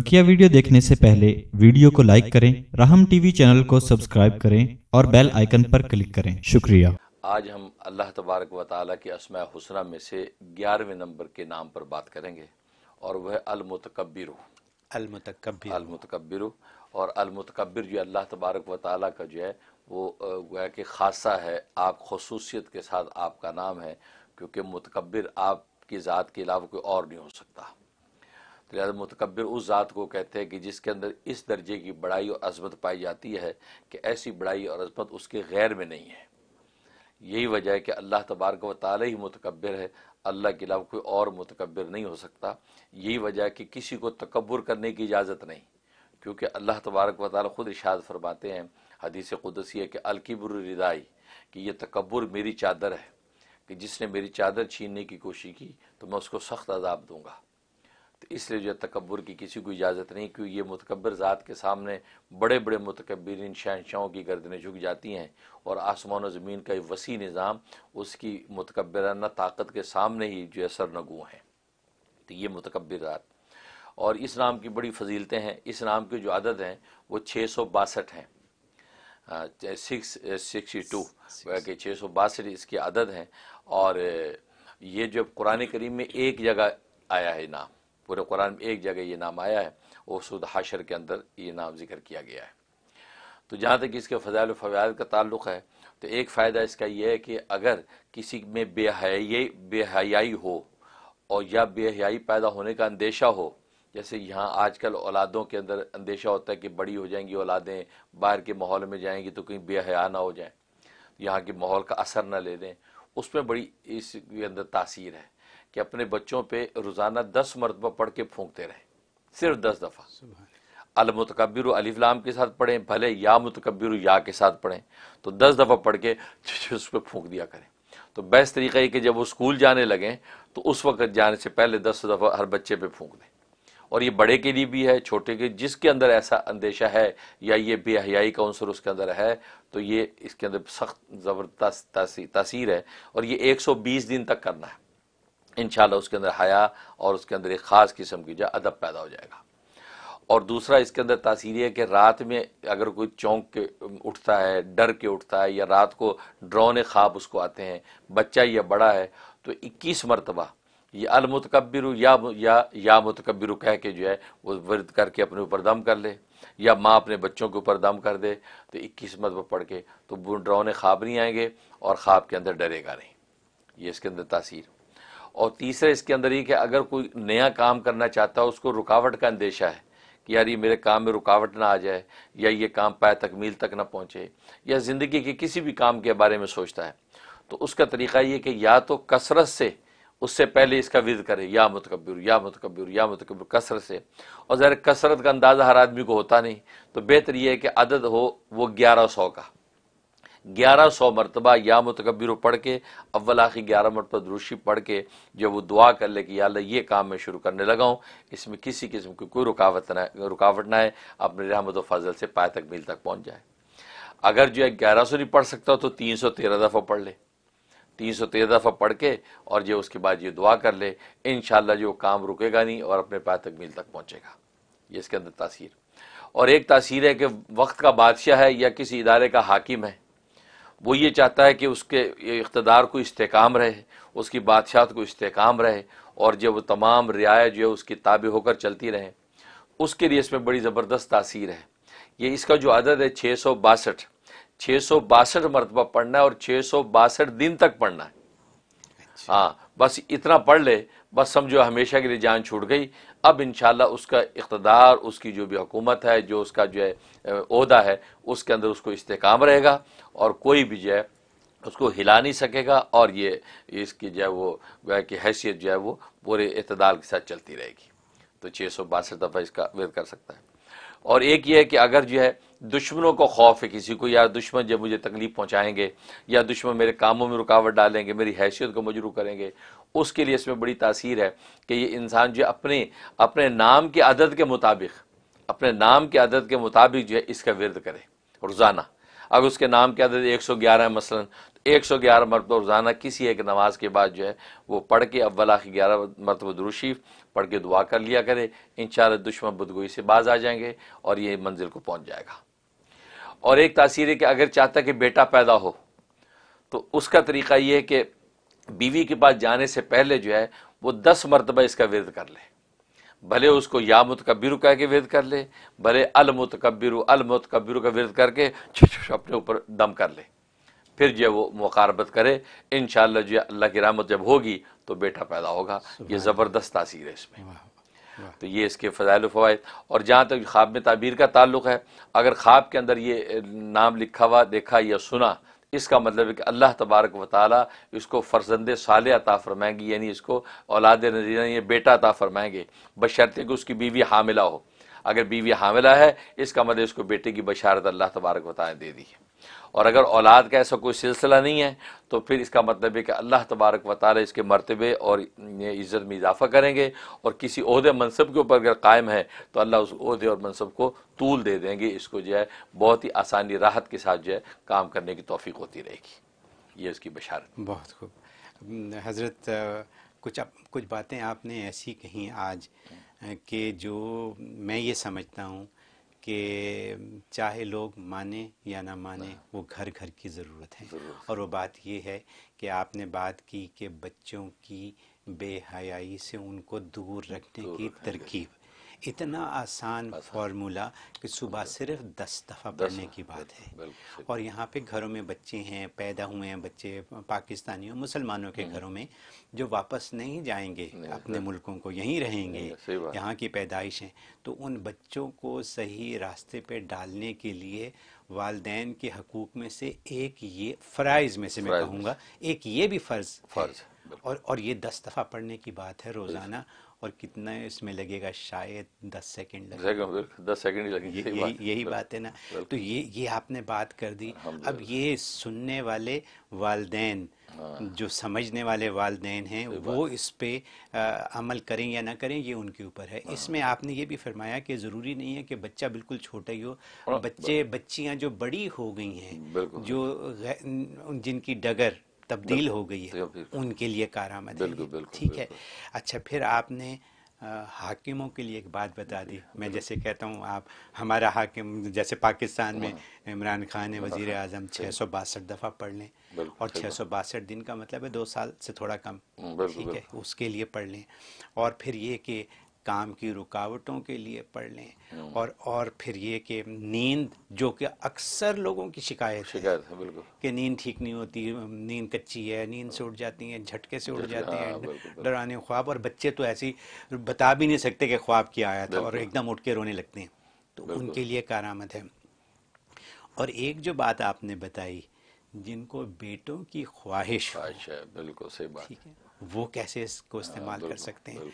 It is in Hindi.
बकिया वीडियो देखने से पहले वीडियो को लाइक करें राहम टीवी चैनल को सब्सक्राइब करें और बेल आइकन पर क्लिक करें शुक्रिया आज हम अल्लाह तबारक व ताली के असमा हुसना में से ग्यारहवें नंबर के नाम पर बात करेंगे और वह अलमतकबिर अलमतकबिर अलमतकबिर और अलमतकबिर जो अल्लाह तबारक व का जो है वो गोया कि खासा है आप खसूसियत के साथ आपका नाम है क्योंकि मतकबिर आपकी ज़ात के अलावा कोई और नहीं हो सकता लिहाजा मतकबर उस ज़ात को कहते हैं कि जिसके अंदर इस दर्जे की बड़ाई और अजमत पाई जाती है कि ऐसी बड़ाई और अजमत उसके गैर में नहीं है यही वजह है कि अल्लाह तबारक व ताली ही मतकबर है अल्लाह के अलावा कोई और मतकबर नहीं हो सकता यही वजह है कि किसी को तकबर करने की इजाज़त नहीं क्योंकि अल्लाह तबारक व ताली खुद इशाद फरमाते हैं हदीस कुदसी है कि अलकिबर रिदाई कि यह तकबर मेरी चादर है कि जिसने मेरी चादर छीनने की कोशिश की तो मैं उसको सख्त अजाब दूँगा तो इसलिए जो तकबर की किसी को इजाज़त नहीं क्योंकि ये मतकबर ज़ात के सामने बड़े बड़े मतकबरीन शहनशाहों की गर्दने झुक जाती हैं और आसमान और ज़मीन का वसी निज़ाम उसकी मतकबराना ताकत के सामने ही जो है सर नगु हैं तो ये मतकबर ज़ात और इस नाम की बड़ी फजीलतें हैं इस नाम की जो आदत हैं वो छः सौ बासठ हैं सिक्स सिक्सटी टू के छः सौ बासठ इसकी आदत हैं और ये जो कुरान करीम में एक जगह आया है नाम पूरे कुरान में एक जगह ये नाम आया है और सूद हाशर के अंदर ये नाम जिक्र किया गया है तो जहाँ तक इसके फ़जाल फ़वाद का ताल्लुक़ है तो एक फ़ायदा इसका यह है कि अगर किसी में बेहयाई बेहयाई हो और या बेहयाई पैदा होने का अंदेशा हो जैसे यहाँ आजकल औलादों के अंदर अंदेशा होता है कि बड़ी हो जाएंगी औलादें बाहर के माहौल में जाएंगी तो कहीं बेहया ना हो जाए यहाँ के माहौल का असर ना ले लें उसमें बड़ी इसके अंदर तासीर है कि अपने बच्चों पे रोज़ाना दस मरतबा पढ़ के फूंकते रहें सिर्फ दस दफ़ा अलमतकबर अलीफ़लाम के साथ पढ़ें भले या मतकबिर या के साथ पढ़ें तो दस दफ़ा पढ़ के उस पर फूँक दिया करें तो बेस्ट तरीका ये कि जब वो स्कूल जाने लगें तो उस वक्त जाने से पहले दस दफ़ा हर बच्चे पे फूक दें और ये बड़े के लिए भी है छोटे के जिसके अंदर ऐसा अंदेशा है या ये बेहयाई का अंसर उसके अंदर है तो ये इसके अंदर सख्त ज़बरदस्त तासीर है और ये 120 दिन तक करना है इन उसके अंदर हया और उसके अंदर एक ख़ास किस्म की जो अदब पैदा हो जाएगा और दूसरा इसके अंदर तासीर है कि रात में अगर कोई चौंक के उठता है डर के उठता है या रात को ड्रोन ख्वाब उसको आते हैं बच्चा या बड़ा है तो इक्कीस मरतबा ये अलमतकबिर या या या मतकबिर कह के जो है वो वर्द करके अपने ऊपर दम कर ले या माँ अपने बच्चों के ऊपर दम कर दे तो इक्कीस मरतबा पढ़ के तो ड्रोन ख्वाब नहीं आएंगे और ख्वाब के अंदर डरेगा नहीं ये इसके अंदर तासीर और तीसरे इसके अंदर ये कि अगर कोई नया काम करना चाहता है उसको रुकावट का अंदेशा है कि यार ये मेरे काम में रुकावट ना आ जाए या ये काम पाए तकमील तक ना पहुँचे या ज़िंदगी के किसी भी काम के बारे में सोचता है तो उसका तरीका ये कि या तो कसरत से उससे पहले इसका विद करे या मतकबर या मतकबर या मतकबर कसरत से और ज़रा कसरत का अंदाज़ा हर आदमी को होता नहीं तो बेहतर यह है कि अदद हो वो ग्यारह सौ का ग्यारह सौ मरतबा या मतकबिर पढ़ के अव्वल आखिर ग्यारह मरतबा दुरुशी पढ़ के जो वो दुआ कर ले कि या ये काम मैं शुरू करने लगा हूँ इसमें किसी किस्म की कोई रुकावट ना रुकावट ना है अपने रहमत फजल से पाए तक मील तक पहुँच जाए अगर जो है ग्यारह सौ नहीं पढ़ सकता तो तीन सौ तेरह दफ़ा पढ़ ले तीन सौ तेरह दफ़ा पढ़ के और जो उसके बाद ये दुआ कर ले इन जो काम रुकेगा नहीं और अपने पाए तक मील तक पहुँचेगा ये इसके अंदर तासीर और एक तासीर है कि वक्त का बादशाह है या किसी इदारे का हाकिम है वो ये चाहता है कि उसके इकतदार को इस्तेकाम रहे उसकी बादशाहत को इस्तेकाम रहे और जब वो तमाम रियायत जो है उसकी ताबे होकर चलती रहे उसके लिए इसमें बड़ी ज़बरदस्त तासीर है ये इसका जो अदद है छः सौ बासठ छः सौ बासठ मरतबा पढ़ना है और छः सौ बासठ दिन तक पढ़ना है अच्छा। हाँ बस इतना पढ़ ले बस समझो हमेशा के लिए जान छूट गई अब इन उसका इकतदार उसकी जो भी हुकूमत है जो उसका जो है अहदा है उसके अंदर उसको इस्तेकाम रहेगा और कोई भी जो है उसको हिला नहीं सकेगा और ये इसकी जो है वो की हैसियत जो है वो पूरे इतदाल के साथ चलती रहेगी तो छः सौ बासठ दफ़ा इसका वेद कर सकता है और एक ये है कि अगर जो है दुश्मनों को खौफ है किसी को या दुश्मन जब मुझे तकलीफ़ पहुंचाएंगे या दुश्मन मेरे कामों में रुकावट डालेंगे मेरी हैसियत को मजरू करेंगे उसके लिए इसमें बड़ी तासीर है कि ये इंसान जो अपने अपने नाम के आदत के मुताबिक अपने नाम के आदत के मुताबिक जो है इसका विरद करे रोज़ाना अब उसके नाम क्या दे एक सौ ग्यारह मसलन तो एक सौ ग्यारह मरतबा रोज़ाना किसी एक नमाज के बाद जो है वो पढ़ के अव्वल आखिर ग्यारह मरतब दुरुशीफ पढ़ के दुआ कर लिया करे इन चार दुश्मन बदगोई से बाज आ जाएंगे और ये मंजिल को पहुँच जाएगा और एक तासीर है कि अगर चाहता कि बेटा पैदा हो तो उसका तरीका ये है कि बीवी के पास जाने से पहले जो है वो दस मरतबा इसका विरद कर ले भले उसको या मुतकबिर कह के वेद कर ले भले अल मुतकबिर अल मुतकबिर का वेद करके अपने ऊपर दम कर ले फिर जो वो मुकारबत करे इन जो अल्लाह की रामत जब होगी तो बेटा पैदा होगा ये ज़बरदस्त तासीर है इसमें तो ये इसके फ़जाइल फ़वाद और जहाँ तक ख्वाब में ताबीर का ताल्लुक है अगर ख्वाब के अंदर ये नाम लिखा हुआ देखा या सुना इसका मतलब है कि अल्लाह तबारक व इसको फ़र्जंद साल अता फरमाएंगी यानी इसको औलाद नजीना ये बेटा अता फरमाएंगे बशर्ते कि उसकी बीवी हामिला हो अगर बीवी हामिला है इसका मतलब इसको बेटे की बशारत अल्लाह तबारक वाली दे दी है और अगर औलाद का ऐसा कोई सिलसिला नहीं है तो फिर इसका मतलब है कि अल्लाह तबारक व इसके मरतबे और इज़्ज़त में इजाफ़ा करेंगे और किसी अहदे मनसब के ऊपर अगर कायम है तो अल्लाह उस अहदे और मनसब को तूल दे देंगे इसको जो है बहुत ही आसानी राहत के साथ जो है काम करने की तोफ़ी होती रहेगी ये उसकी बशारत बहुत खूब हज़रत कुछ कुछ बातें आपने ऐसी कहीं आज कि जो मैं ये समझता हूँ कि चाहे लोग माने या ना माने हाँ। वो घर घर की ज़रूरत है और वो बात ये है कि आपने बात की कि बच्चों की बेहयाई से उनको दूर रखने की तरकीब इतना आसान फार्मूला कि सुबह सिर्फ दस दफ़ा पढ़ने की बात है और यहाँ पे घरों में बच्चे हैं पैदा हुए हैं बच्चे पाकिस्तानियों मुसलमानों के हम्म। घरों में जो वापस नहीं जाएंगे अपने मुल्कों को यहीं रहेंगे यहाँ की पैदाइश हैं तो उन बच्चों को सही रास्ते पे डालने के लिए वालदेन के हकूक़ में से एक ये फ़राइज़ में से मैं कहूँगा एक ये भी फ़र्ज़ फ़र्ज़ और और ये दस दफ़ा पढ़ने की बात है रोज़ाना और कितना इसमें लगेगा शायद दस सेकेंड लगेगा दस सेकेंड ही लगेंगे यही, बात, यही बात है ना तो ये ये आपने बात कर दी अब ये सुनने वाले वालदेन हाँ। जो समझने वाले वालदेन हैं वो इस पर अमल करें या ना करें ये उनके ऊपर है हाँ। इसमें आपने ये भी फरमाया कि ज़रूरी नहीं है कि बच्चा बिल्कुल छोटा ही हो हाँ, बच्चे बच्चियां जो बड़ी हो गई हैं जो जिनकी डगर तब्दील हो गई है तो उनके लिए कारामद है ठीक है अच्छा फिर आपने हाकिमों के लिए एक बात बता दी मैं जैसे कहता हूँ आप हमारा हाकिम जैसे पाकिस्तान में हाँ। इमरान खान है वजीर अजम छः सौ बासठ दफ़ा पढ़ लें और छः सौ बासठ दिन का मतलब है दो साल से थोड़ा कम ठीक है उसके लिए पढ़ लें और फिर ये कि काम की रुकावटों के लिए पढ़ लें हम्म। और और फिर ये कि नींद जो कि अक्सर लोगों की शिकायत शिकायत है बिल्कुल कि नींद ठीक नहीं होती नींद कच्ची है नींद से उठ जाती है झटके से उठ जाते हैं हाँ, डराने ख्वाब और बच्चे तो ऐसे बता भी नहीं सकते कि ख्वाब क्या आया था और एकदम उठ के रोने लगते हैं तो उनके लिए कारामद है और एक जो बात आपने बताई जिनको बेटों की ख्वाहिश है बिल्कुल सही बात है वो कैसे इसको हाँ, इस्तेमाल कर सकते हैं